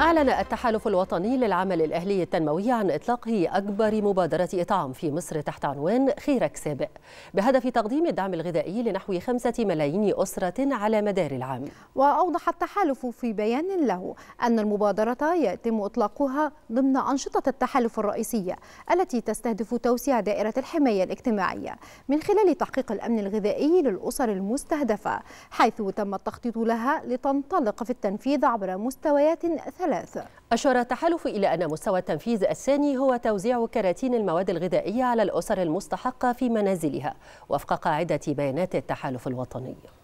أعلن التحالف الوطني للعمل الأهلي التنموي عن إطلاقه أكبر مبادرة إطعام في مصر تحت عنوان خيرك سابق بهدف تقديم الدعم الغذائي لنحو خمسة ملايين أسرة على مدار العام وأوضح التحالف في بيان له أن المبادرة يتم إطلاقها ضمن أنشطة التحالف الرئيسية التي تستهدف توسيع دائرة الحماية الاجتماعية من خلال تحقيق الأمن الغذائي للأسر المستهدفة حيث تم التخطيط لها لتنطلق في التنفيذ عبر مستويات ثلاثة الثلاث أشار التحالف إلى أن مستوى التنفيذ الثاني هو توزيع كراتين المواد الغذائية على الأسر المستحقة في منازلها وفق قاعدة بيانات التحالف الوطني